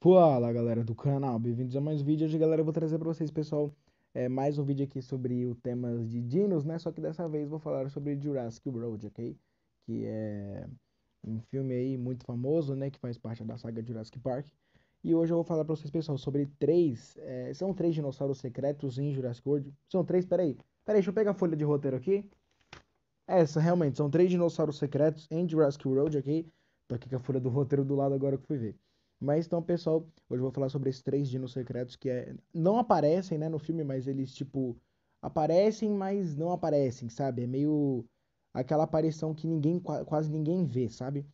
Fala galera do canal, bem-vindos a mais um vídeo. Hoje galera eu vou trazer para vocês pessoal é, mais um vídeo aqui sobre o tema de dinos, né? Só que dessa vez vou falar sobre Jurassic World, ok? Que é um filme aí muito famoso, né? Que faz parte da saga Jurassic Park. E hoje eu vou falar para vocês pessoal sobre três, é, são três dinossauros secretos em Jurassic World. São três, peraí, peraí, deixa eu pegar a folha de roteiro aqui. É essa realmente, são três dinossauros secretos em Jurassic World, ok? Tô aqui com a folha do roteiro do lado agora que fui ver. Mas então, pessoal, hoje eu vou falar sobre esses três dinos secretos que é, não aparecem, né, no filme, mas eles, tipo, aparecem, mas não aparecem, sabe? É meio aquela aparição que ninguém, quase ninguém vê, sabe?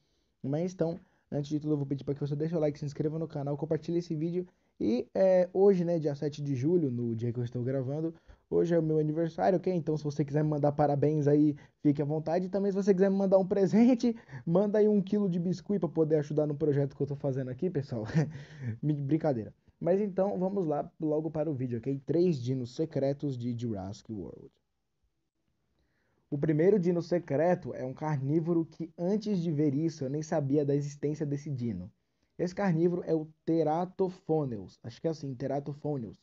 Mas então, antes de tudo, eu vou pedir para que você deixe o like, se inscreva no canal, compartilhe esse vídeo. E é, hoje, né, dia 7 de julho, no dia que eu estou gravando, Hoje é o meu aniversário, ok? Então, se você quiser me mandar parabéns aí, fique à vontade. E também, se você quiser me mandar um presente, manda aí um quilo de biscuit para poder ajudar no projeto que eu tô fazendo aqui, pessoal. Brincadeira. Mas então, vamos lá logo para o vídeo, ok? Três dinos secretos de Jurassic World. O primeiro dino secreto é um carnívoro que, antes de ver isso, eu nem sabia da existência desse dino. Esse carnívoro é o Teratophonus, acho que é assim, Teratophonus,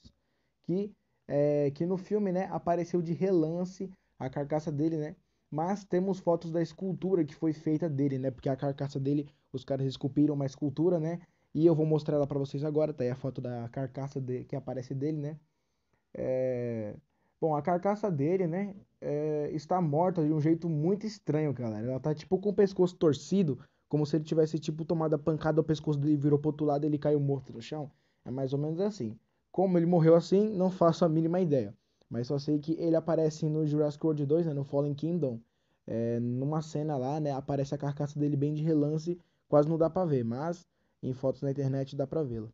que é, que no filme né, apareceu de relance a carcaça dele, né? Mas temos fotos da escultura que foi feita dele, né? Porque a carcaça dele, os caras esculpiram uma escultura, né? E eu vou mostrar ela para vocês agora, tá aí a foto da carcaça de, que aparece dele, né? É... Bom, a carcaça dele, né, é... está morta de um jeito muito estranho, galera. Ela tá tipo com o pescoço torcido, como se ele tivesse tipo tomado a pancada, o pescoço dele virou pro outro lado e ele caiu morto no chão. É mais ou menos assim. Como ele morreu assim, não faço a mínima ideia. Mas só sei que ele aparece no Jurassic World 2, né, no Fallen Kingdom. É, numa cena lá, né, aparece a carcaça dele bem de relance, quase não dá pra ver, mas em fotos na internet dá pra vê-la.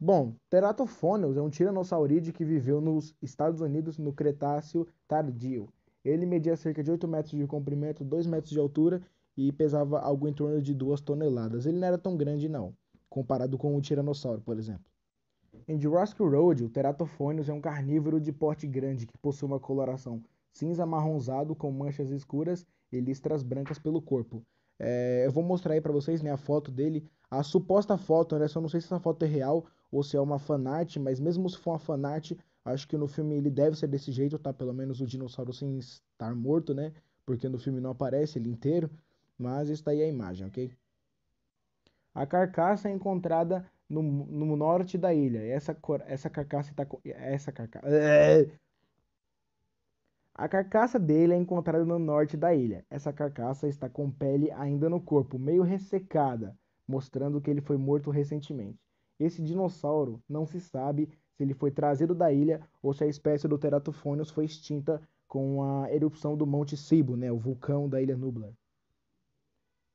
Bom, Teratophonus é um tiranossauride que viveu nos Estados Unidos no Cretáceo tardio. Ele media cerca de 8 metros de comprimento, 2 metros de altura e pesava algo em torno de 2 toneladas. Ele não era tão grande, não comparado com o tiranossauro, por exemplo. Em Jurassic World, o Teratophonius é um carnívoro de porte grande que possui uma coloração cinza marronzado com manchas escuras e listras brancas pelo corpo. É, eu vou mostrar aí para vocês né, a foto dele, a suposta foto, né? Só não sei se essa foto é real ou se é uma fanart, mas mesmo se for uma fanart, acho que no filme ele deve ser desse jeito, tá? Pelo menos o dinossauro sem estar morto, né? Porque no filme não aparece ele inteiro, mas está aí é a imagem, ok? A carcaça é encontrada no, no norte da ilha. Essa, essa carcaça está. Essa carcaça. A carcaça dele é encontrada no norte da ilha. Essa carcaça está com pele ainda no corpo, meio ressecada, mostrando que ele foi morto recentemente. Esse dinossauro não se sabe se ele foi trazido da ilha ou se a espécie do Teratophoneus foi extinta com a erupção do Monte Cibo, né, o vulcão da Ilha Nublar.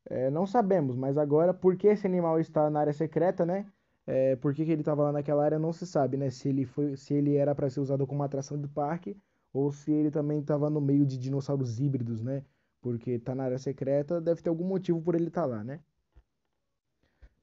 É, não sabemos, mas agora por que esse animal está na área secreta, né? É, por que, que ele estava lá naquela área não se sabe, né? Se ele, foi, se ele era para ser usado como atração do parque ou se ele também estava no meio de dinossauros híbridos, né? Porque está na área secreta, deve ter algum motivo por ele estar tá lá, né?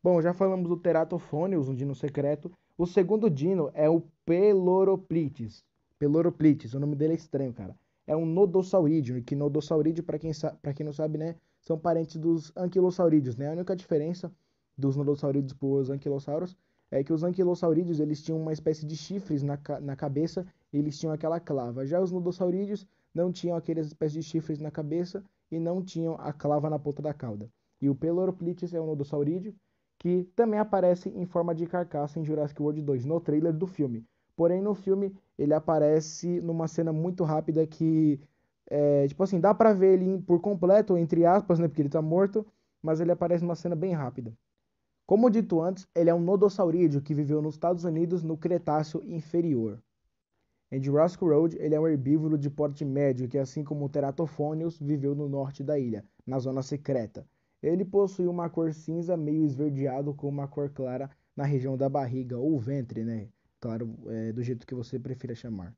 Bom, já falamos do Teratophoneus, um dino secreto. O segundo dino é o Peloroplites. Peloroplites, o nome dele é estranho, cara é um nodossaurídeo, e que nodossaurídeo, para quem, quem não sabe, né, são parentes dos anquilosaurídeos, né? A única diferença dos nodosaurídeos para os anquilossauros é que os anquilosaurídeos, eles tinham uma espécie de chifres na, ca na cabeça e eles tinham aquela clava. Já os nodosaurídeos não tinham aquelas espécies de chifres na cabeça e não tinham a clava na ponta da cauda. E o Peloroplitis é um nodosaurídeo que também aparece em forma de carcaça em Jurassic World 2, no trailer do filme. Porém, no filme, ele aparece numa cena muito rápida que, é, tipo assim, dá pra ver ele por completo, entre aspas, né? Porque ele tá morto, mas ele aparece numa cena bem rápida. Como dito antes, ele é um nodosaurídeo que viveu nos Estados Unidos no Cretáceo Inferior. Em Jurassic Road, ele é um herbívoro de porte médio que, assim como o Teratofônios, viveu no norte da ilha, na zona secreta. Ele possui uma cor cinza meio esverdeado com uma cor clara na região da barriga ou ventre, né? claro, é, do jeito que você prefira chamar.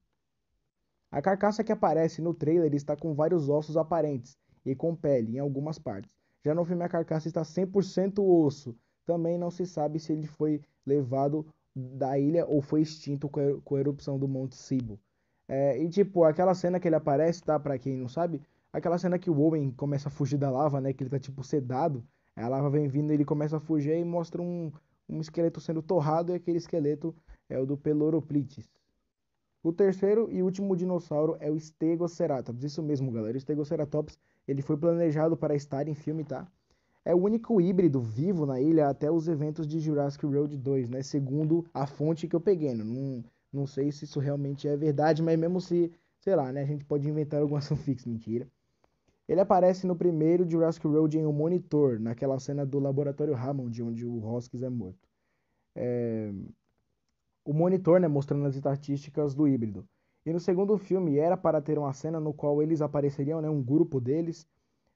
A carcaça que aparece no trailer está com vários ossos aparentes e com pele em algumas partes. Já no filme a carcaça está 100% osso. Também não se sabe se ele foi levado da ilha ou foi extinto com a erupção do Monte Sibo. É, e tipo, aquela cena que ele aparece, tá? Pra quem não sabe, aquela cena que o Owen começa a fugir da lava, né? Que ele tá tipo sedado. A lava vem vindo, ele começa a fugir e mostra um, um esqueleto sendo torrado e aquele esqueleto é o do Peloroplites. O terceiro e último dinossauro é o Stegoceratops. Isso mesmo, galera. O Stegoceratops ele foi planejado para estar em filme, tá? É o único híbrido vivo na ilha até os eventos de Jurassic World 2, né? Segundo a fonte que eu peguei. Né? Não, não sei se isso realmente é verdade, mas mesmo se, sei lá, né? A gente pode inventar alguma fixa, mentira. Ele aparece no primeiro Jurassic World em um monitor, naquela cena do laboratório Hammond, onde o Hoskins é morto. É o monitor, né, mostrando as estatísticas do híbrido. E no segundo filme era para ter uma cena no qual eles apareceriam, né, um grupo deles,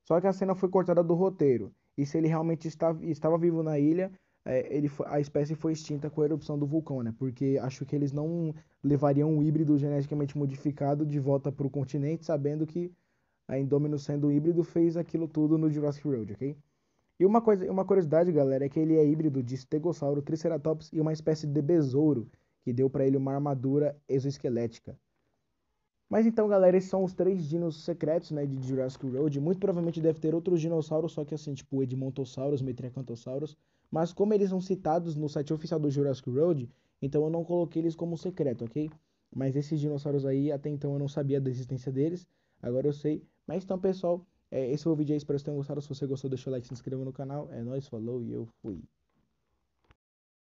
só que a cena foi cortada do roteiro. E se ele realmente estava estava vivo na ilha, é, ele, a espécie foi extinta com a erupção do vulcão, né? Porque acho que eles não levariam um híbrido geneticamente modificado de volta para o continente, sabendo que a Indominus sendo híbrido fez aquilo tudo no Jurassic World, ok? E uma, coisa, uma curiosidade, galera, é que ele é híbrido de estegossauro, triceratops e uma espécie de besouro, que deu para ele uma armadura exoesquelética. Mas então, galera, esses são os três dinos secretos, né, de Jurassic World. Muito provavelmente deve ter outros dinossauros, só que assim, tipo Edmontosaurus, Metriacanthosaurus Mas como eles são citados no site oficial do Jurassic World, então eu não coloquei eles como secreto, ok? Mas esses dinossauros aí, até então eu não sabia da existência deles, agora eu sei. Mas então, pessoal, é, esse foi o vídeo aí, espero que vocês tenham gostado. Se você gostou, deixa o like, se inscreva no canal. É nóis, falou e eu fui.